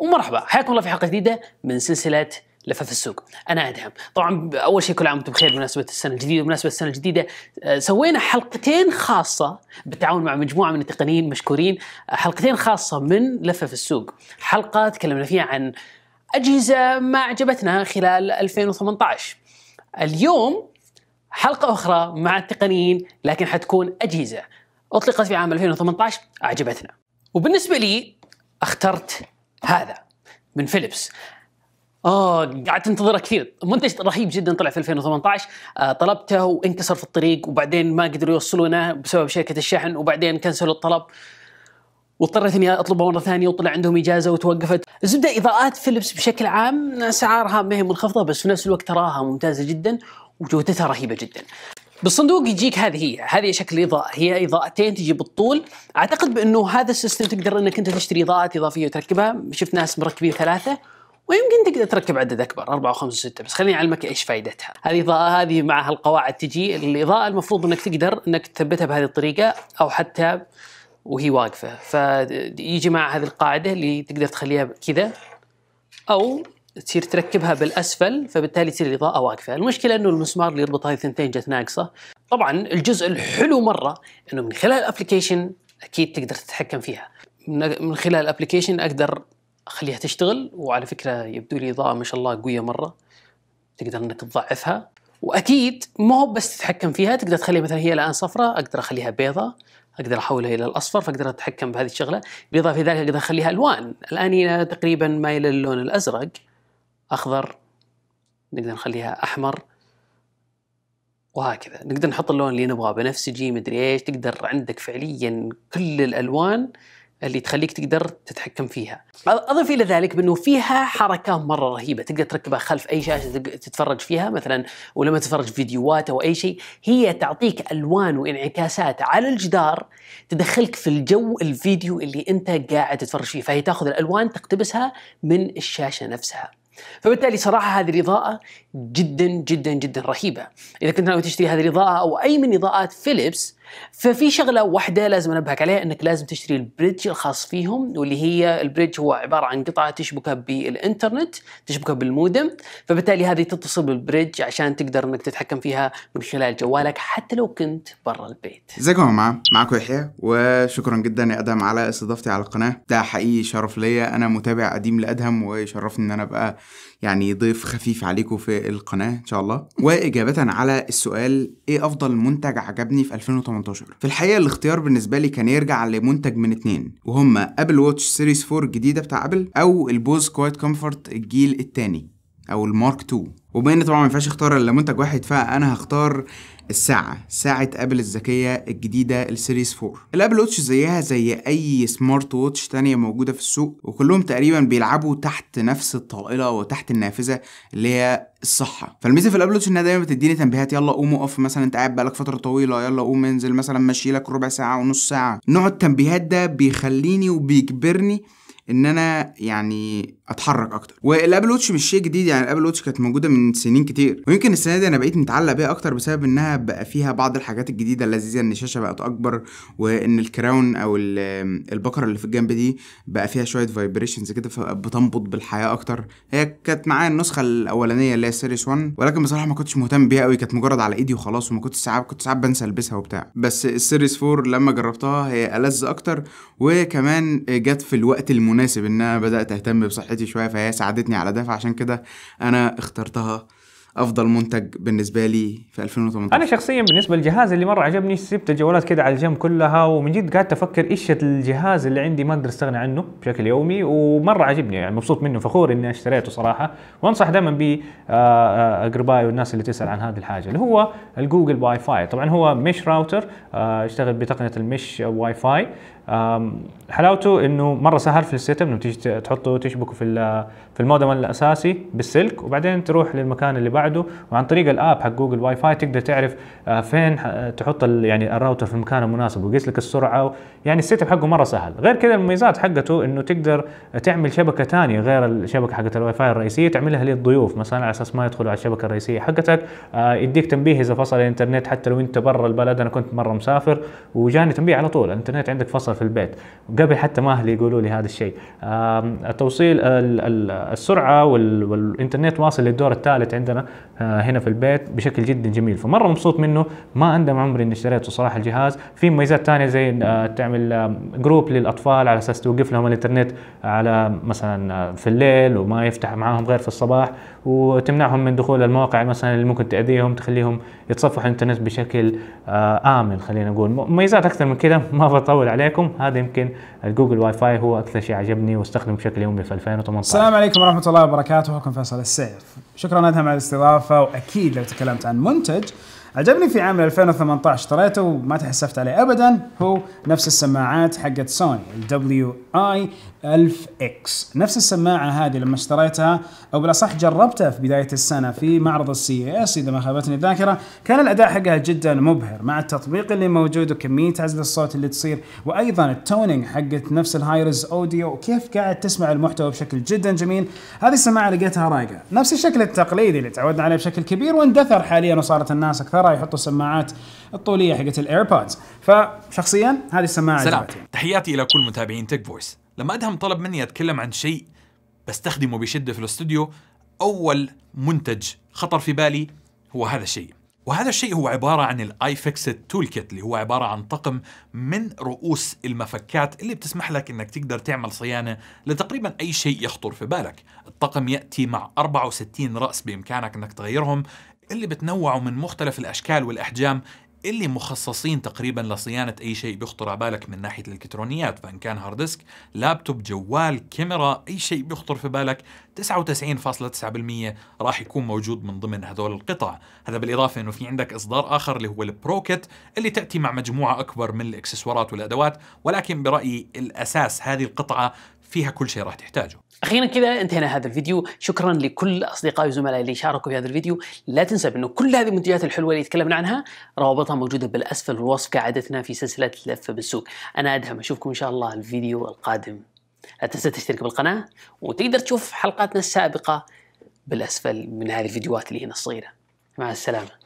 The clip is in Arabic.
ومرحبا حياكم الله في حلقه جديده من سلسله لفف السوق انا ادهم طبعا اول شيء كل عام وانتم بخير بمناسبه السنه الجديده بمناسبه السنه الجديده آه، سوينا حلقتين خاصه بالتعاون مع مجموعه من التقنيين مشكورين آه، حلقتين خاصه من لفف السوق حلقه تكلمنا فيها عن اجهزه ما عجبتنا خلال 2018 اليوم حلقه اخرى مع التقنيين لكن حتكون اجهزه اطلقت في عام 2018 اعجبتنا وبالنسبه لي اخترت هذا من فيليبس اه قاعد تنتظره كثير منتج رهيب جدا طلع في 2018 آه طلبته وانكسر في الطريق وبعدين ما قدروا يوصلونه بسبب شركه الشحن وبعدين كنسلوا الطلب واضطريت اني اطلبه مره ثانيه وطلع عندهم اجازه وتوقفت الزبده اضاءات فيليبس بشكل عام اسعارها ما هي منخفضه بس في نفس الوقت تراها ممتازه جدا وجودتها رهيبه جدا بالصندوق يجيك هذه هي هذه شكل اضاءه هي اضاءتين تجي بالطول اعتقد بانه هذا السيستم تقدر انك انت تشتري اضاءات اضافيه وتركبها شفت ناس مركبين ثلاثه ويمكن تقدر تركب عدد اكبر أربعة وخمسة وستة بس خليني اعلمك ايش فائدتها هذه الاضاءه هذه معها القواعد تجي الاضاءه المفروض انك تقدر انك تثبتها بهذه الطريقه او حتى وهي واقفه فيجي مع هذه القاعده اللي تقدر تخليها كذا او تصير تركبها بالاسفل فبالتالي تصير الاضاءه واقفه، المشكله انه المسمار اللي يربط هذه الثنتين جت ناقصه. طبعا الجزء الحلو مره انه من خلال الابلكيشن اكيد تقدر تتحكم فيها. من خلال الابلكيشن اقدر اخليها تشتغل وعلى فكره يبدو لي اضاءه ما شاء الله قويه مره. تقدر انك تضعفها واكيد ما هو بس تتحكم فيها تقدر تخليها مثلا هي الان صفراء اقدر اخليها بيضاء اقدر احولها الى الاصفر فاقدر اتحكم بهذه الشغله بالاضافه الى ذلك اقدر اخليها الوان الان هي تقريبا مايله للون الازرق اخضر نقدر نخليها احمر وهكذا نقدر نحط اللون اللي نبغاه بنفسجي مدري ايش تقدر عندك فعليا كل الالوان اللي تخليك تقدر تتحكم فيها اضف الى ذلك بانه فيها حركه مره رهيبه تقدر تركبها خلف اي شاشه تتفرج فيها مثلا ولما تتفرج فيديوهات او اي شيء هي تعطيك الوان وانعكاسات على الجدار تدخلك في الجو الفيديو اللي انت قاعد تتفرج فيه فهي تاخذ الالوان تقتبسها من الشاشه نفسها فبالتالي صراحه هذه الاضاءه جدا جدا جدا رهيبه اذا كنت ناوي تشتري هذه الاضاءه او اي من اضاءات فيليبس ففي شغله واحده لازم انبهك عليها انك لازم تشتري البريدج الخاص فيهم واللي هي البريدج هو عباره عن قطعه تشبكها بالانترنت تشبكها بالمودم فبالتالي هذه تتصل بالبريدج عشان تقدر انك تتحكم فيها من خلال جوالك حتى لو كنت برا البيت ازيكم يا جماعه معاكم يحيى وشكرا جدا يا ادهم على استضافتي على القناه ده حقيقي شرف ليا انا متابع قديم لادهم ويشرفني ان انا ابقى يعني ضيف خفيف عليكم في القناه ان شاء الله واجابه على السؤال ايه افضل منتج عجبني في 2018 2018 في الحقيقه الاختيار بالنسبه لي كان يرجع لمنتج من اتنين وهما ابل واتش سيريز 4 الجديده بتاع ابل او البوز كوايت كومفورت الجيل التاني او المارك 2 وبما ان طبعا ما ينفعش اختار الا منتج واحد فانا هختار الساعة ساعة ابل الذكية الجديدة السيريز 4 الابل واتش زيها زي اي سمارت واتش تانية موجودة في السوق وكلهم تقريبا بيلعبوا تحت نفس الطائلة وتحت النافذة اللي هي الصحة فالميزة في الابل واتش انها دايما بتديني تنبيهات يلا قوم اقف مثلا انت قاعد بقالك فترة طويلة يلا قوم انزل مثلا مشي لك ربع ساعة ونص ساعة نوع التنبيهات ده بيخليني وبيجبرني ان انا يعني اتحرك اكتر والابل واتش مش شيء جديد يعني الابل واتش كانت موجوده من سنين كتير ويمكن السنه دي انا بقيت متعلق بيها اكتر بسبب انها بقى فيها بعض الحاجات الجديده اللذيذه ان الشاشه بقت اكبر وان الكراون او البكره اللي في الجنب دي بقى فيها شويه فايبريشنز كده فبتنبض بالحياه اكتر هي كانت معايا النسخه الاولانيه اللي هي سيريس 1 ولكن بصراحه ما كنتش مهتم بيها قوي كانت مجرد على ايدي وخلاص وما كنتش ساعات كنت ساعات بنسى البسها وبتاع بس السيريس 4 لما جربتها هي ألذ اكتر وكمان جت في الوقت المناسب مناسب ان انا بدات اهتم بصحتي شويه فهي ساعدتني على ده فعشان كده انا اخترتها افضل منتج بالنسبه لي في 2018 انا شخصيا بالنسبه للجهاز اللي مره عجبني سبت الجوالات كده على الجنب كلها ومن جد قاعد افكر ايش الجهاز اللي عندي ما اقدر استغنى عنه بشكل يومي ومره عجبني يعني مبسوط منه فخور اني اشتريته صراحه وانصح دائما ب آه، آه، اقربائي والناس اللي تسال عن هذه الحاجه اللي هو الجوجل واي فاي طبعا هو مش راوتر آه، يشتغل بتقنيه المش واي فاي حلاوته انه مره سهل في السيت اب انه تيجي تحطه تشبكه في في المودم الاساسي بالسلك وبعدين تروح للمكان اللي بعده تساعده وعن طريق الاب حق جوجل واي فاي تقدر تعرف آه، فين آه، تحط يعني الراوتر في المكان المناسب ويقيس لك السرعه يعني السيت اب حقه مره سهل غير كذا المميزات حقته انه تقدر تعمل شبكه ثانيه غير الشبكه حقت الواي فاي الرئيسيه تعملها للضيوف مثلا على اساس ما يدخلوا على الشبكه الرئيسيه حقتك آه، يديك تنبيه اذا فصل الانترنت حتى لو انت برا البلد انا كنت مره مسافر وجاني تنبيه على طول الانترنت عندك فصل في البيت قبل حتى ما اهلي يقولوا لي هذا الشيء التوصيل السرعه والانترنت واصل للدور الثالث عندنا آه، هنا في البيت بشكل جدا جميل فمره مبسوط منه ما اندم عمري اني اشتريته صراحه الجهاز في مميزات ثانيه زي آه، تعمل جروب للاطفال على اساس توقف لهم الانترنت على مثلا آه، في الليل وما يفتح معاهم غير في الصباح وتمنعهم من دخول المواقع مثلا اللي ممكن تاذيهم تخليهم يتصفحوا الانترنت بشكل امن خلينا نقول مميزات اكثر من كذا ما بطول عليكم هذا يمكن الجوجل واي فاي هو اكثر شيء عجبني واستخدمه بشكل يومي في 2018 السلام عليكم ورحمه الله وبركاته معكم فيصل السيف شكرا ادهم على الاستضافه واكيد لو تكلمت عن منتج عجبني في عام 2018 اشتريته وما تحسفت عليه ابدا هو نفس السماعات حقت سوني ال WI 1000 اكس نفس السماعه هذه لما اشتريتها او بالاصح جربتها في بدايه السنه في معرض السي اس اذا ما خابتني الذاكره كان الاداء حقها جدا مبهر مع التطبيق اللي موجود وكميه عزل الصوت اللي تصير وايضا التونينج حقت نفس الهايرز اوديو وكيف قاعد تسمع المحتوى بشكل جدا جميل هذه السماعه لقيتها رايقه نفس الشكل التقليدي اللي تعودنا عليه بشكل كبير واندثر حاليا وصارت الناس اكثر ورا يحطوا السماعات الطوليه حقت الايربودز فشخصيا هذه السماعه سلام جبتين. تحياتي الى كل متابعين تك فويس لما ادهم طلب مني اتكلم عن شيء بستخدمه بشده في الاستوديو اول منتج خطر في بالي هو هذا الشيء وهذا الشيء هو عبارة عن الاي فيكسيت تول كيت اللي هو عبارة عن طقم من رؤوس المفكات اللي بتسمح لك انك تقدر تعمل صيانة لتقريبا اي شيء يخطر في بالك الطقم يأتي مع 64 رأس بإمكانك انك تغيرهم اللي بتنوعوا من مختلف الأشكال والأحجام اللي مخصصين تقريبا لصيانة أي شيء بيخطر على بالك من ناحية الإلكترونيات فإن كان هارد ديسك، لابتوب، جوال، كاميرا، أي شيء بيخطر في بالك 99.9% راح يكون موجود من ضمن هذول القطع، هذا بالإضافة إنه في عندك إصدار آخر اللي هو البروكت اللي تأتي مع مجموعة أكبر من الإكسسوارات والأدوات ولكن برأيي الأساس هذه القطعة فيها كل شيء راح تحتاجه اخيرا كذا انتهينا هذا الفيديو شكرا لكل اصدقائي وزملائي اللي شاركوا في هذا الفيديو لا تنسى انه كل هذه المنتجات الحلوه اللي تكلمنا عنها روابطها موجوده بالاسفل الوصف كعادتنا في سلسله لفه بالسوق انا ادهم اشوفكم ان شاء الله الفيديو القادم لا تنسى تشترك بالقناه وتقدر تشوف حلقاتنا السابقه بالاسفل من هذه الفيديوهات اللي هنا الصغيره مع السلامه